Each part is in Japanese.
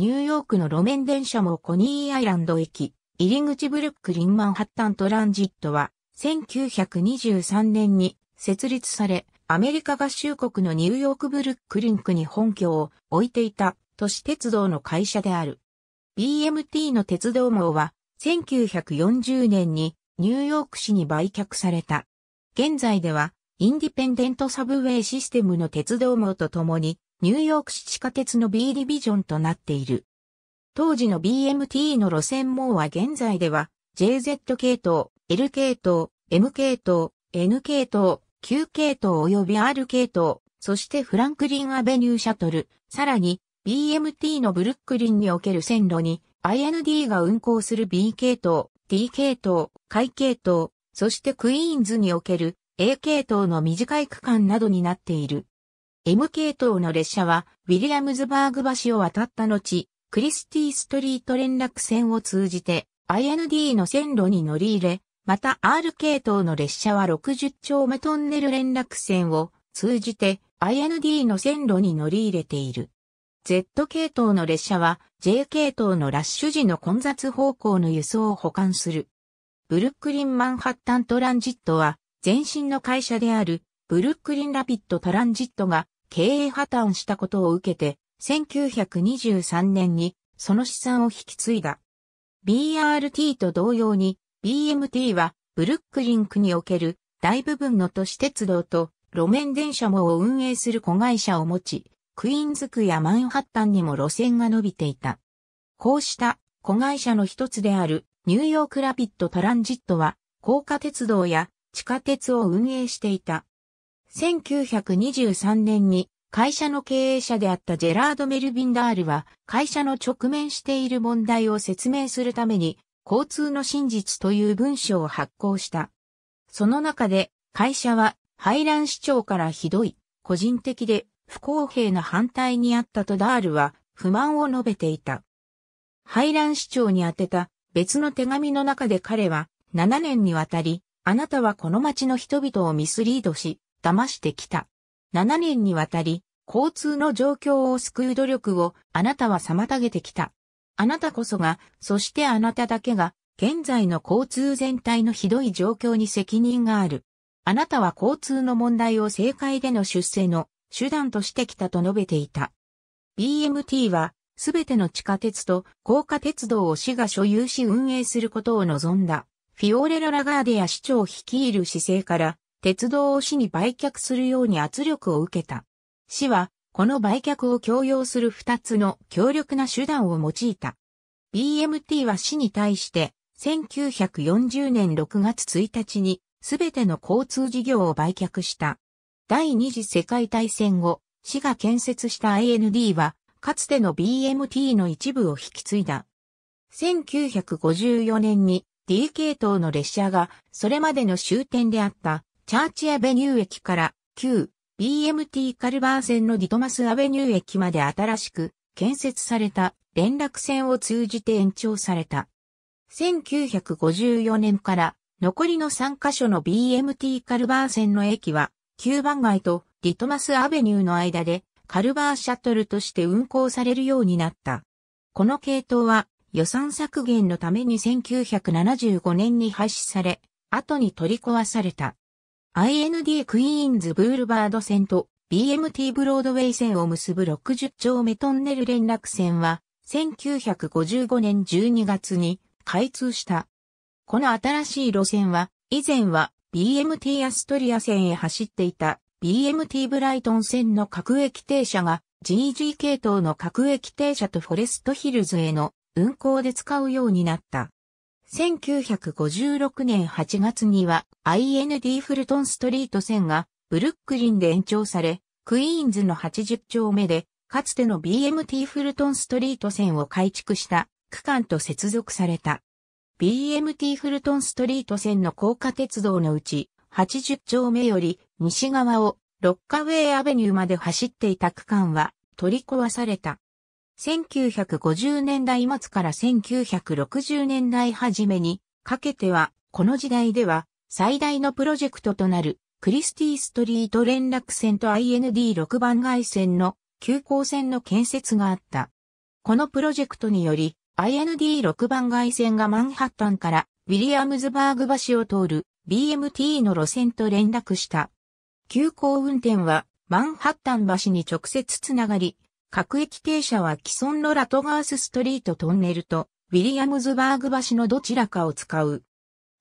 ニューヨークの路面電車もコニーアイランド駅、入り口ブルックリンマンハッタントランジットは、1923年に設立され、アメリカ合衆国のニューヨークブルックリンクに本拠を置いていた都市鉄道の会社である。BMT の鉄道網は、1940年にニューヨーク市に売却された。現在では、インディペンデントサブウェイシステムの鉄道網とともに、ニューヨーク市地下鉄の B ディビジョンとなっている。当時の BMT の路線網は現在では JZ 系統、L 系統、M 系統、N 系統、Q 系統及び R 系統、そしてフランクリンアベニューシャトル、さらに BMT のブルックリンにおける線路に IND が運行する B 系統、T 系統、海系統、そしてクイーンズにおける A 系統の短い区間などになっている。M 系統の列車は、ウィリアムズバーグ橋を渡った後、クリスティストリート連絡線を通じて、IND の線路に乗り入れ、また R 系統の列車は60丁目トンネル連絡線を通じて IND の線路に乗り入れている。Z 系統の列車は J 系統のラッシュ時の混雑方向の輸送を保管する。ブルックリン・マンハッタントランジットは前身の会社であるブルックリン・ラピッド・トランジットが経営破綻したことを受けて、1923年にその資産を引き継いだ。BRT と同様に BMT はブルックリン区における大部分の都市鉄道と路面電車もを運営する子会社を持ち、クイーンズ区やマンハッタンにも路線が伸びていた。こうした子会社の一つであるニューヨークラピッドトランジットは高架鉄道や地下鉄を運営していた。1923年に会社の経営者であったジェラード・メルビンダールは会社の直面している問題を説明するために交通の真実という文章を発行した。その中で会社は排卵市長からひどい、個人的で不公平な反対にあったとダールは不満を述べていた。排卵市長に宛てた別の手紙の中で彼は7年にわたり、あなたはこの町の人々をミスリードし、騙してきた。7年にわたり、交通の状況を救う努力をあなたは妨げてきた。あなたこそが、そしてあなただけが、現在の交通全体のひどい状況に責任がある。あなたは交通の問題を政界での出世の手段としてきたと述べていた。BMT は、すべての地下鉄と高架鉄道を市が所有し運営することを望んだ。フィオレラ・ラガーディア市長率いる姿勢から、鉄道を市に売却するように圧力を受けた。市は、この売却を強要する二つの強力な手段を用いた。BMT は市に対して、1940年6月1日に、すべての交通事業を売却した。第二次世界大戦後、市が建設した IND は、かつての BMT の一部を引き継いだ。1954年に D 系統の列車がそれまでの終点であったチャーチアベニュー駅から旧 BMT カルバー線のディトマスアベニュー駅まで新しく建設された連絡線を通じて延長された。1954年から残りの3カ所の BMT カルバー線の駅は9番街とディトマスアベニューの間でカルバーシャトルとして運行されるようになった。この系統は予算削減のために1975年に廃止され、後に取り壊された。IND クイーンズブールバード線と BMT ブロードウェイ線を結ぶ60丁目トンネル連絡線は1955年12月に開通した。この新しい路線は以前は BMT アストリア線へ走っていた BMT ブライトン線の各駅停車が GG 系統の各駅停車とフォレストヒルズへの運行で使うようになった。1956年8月には IND フルトンストリート線がブルックリンで延長され、クイーンズの80丁目で、かつての BMT フルトンストリート線を改築した区間と接続された。BMT フルトンストリート線の高架鉄道のうち、80丁目より西側をロッカウェイアベニューまで走っていた区間は取り壊された。1950年代末から1960年代初めにかけては、この時代では最大のプロジェクトとなるクリスティストリート連絡線と IND6 番街線の急行線の建設があった。このプロジェクトにより IND6 番街線がマンハッタンからウィリアムズバーグ橋を通る BMT の路線と連絡した。急行運転はマンハッタン橋に直接つながり、各駅停車は既存のラトガースストリートトンネルとウィリアムズバーグ橋のどちらかを使う。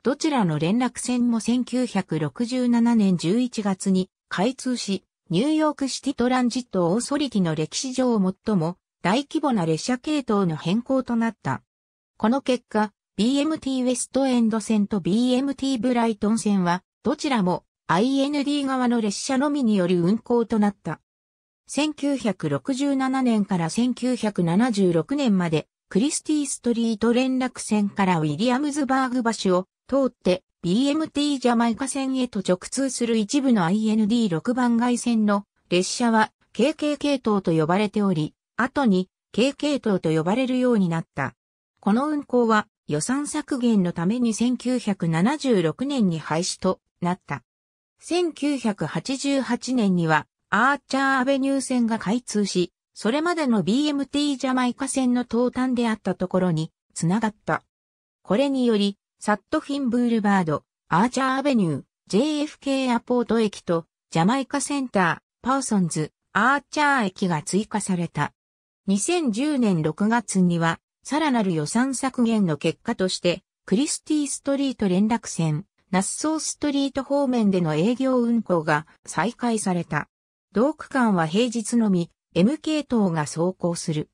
どちらの連絡線も1967年11月に開通し、ニューヨークシティトランジットオーソリティの歴史上最も大規模な列車系統の変更となった。この結果、BMT ウェストエンド線と BMT ブライトン線は、どちらも IND 側の列車のみによる運行となった。1967年から1976年まで、クリスティストリート連絡線からウィリアムズバーグ橋を通って BMT ジャマイカ線へと直通する一部の IND6 番外線の列車は KK 系統と呼ばれており、後に K 系統と呼ばれるようになった。この運行は予算削減のために1976年に廃止となった。1988年にはアーチャーアベニュー線が開通し、それまでの BMT ジャマイカ線の東端であったところに、つながった。これにより、サットフィンブールバード、アーチャーアベニュー、JFK アポート駅と、ジャマイカセンター、パーソンズ、アーチャー駅が追加された。2010年6月には、さらなる予算削減の結果として、クリスティストリート連絡線、ナッソーストリート方面での営業運行が再開された。同区間は平日のみ、M 系統が走行する。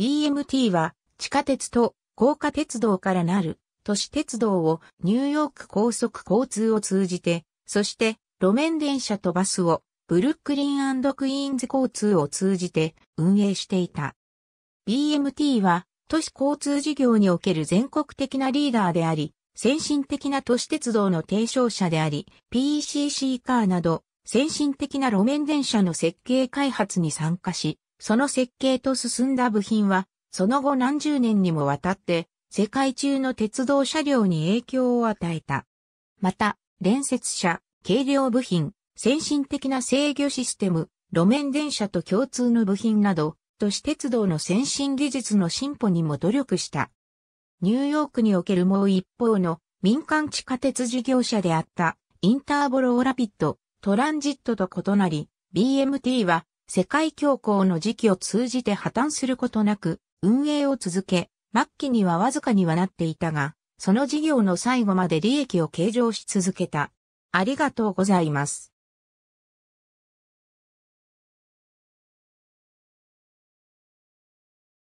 BMT は地下鉄と高架鉄道からなる都市鉄道をニューヨーク高速交通を通じて、そして路面電車とバスをブルックリンクイーンズ交通を通じて運営していた。BMT は都市交通事業における全国的なリーダーであり、先進的な都市鉄道の提唱者であり、PCC カーなど先進的な路面電車の設計開発に参加し、その設計と進んだ部品は、その後何十年にもわたって、世界中の鉄道車両に影響を与えた。また、連接車、軽量部品、先進的な制御システム、路面電車と共通の部品など、都市鉄道の先進技術の進歩にも努力した。ニューヨークにおけるもう一方の民間地下鉄事業者であったインターボローラピッドトランジットと異なり、BMT は世界恐慌の時期を通じて破綻することなく、運営を続け、末期にはわずかにはなっていたが、その事業の最後まで利益を計上し続けた。ありがとうございます。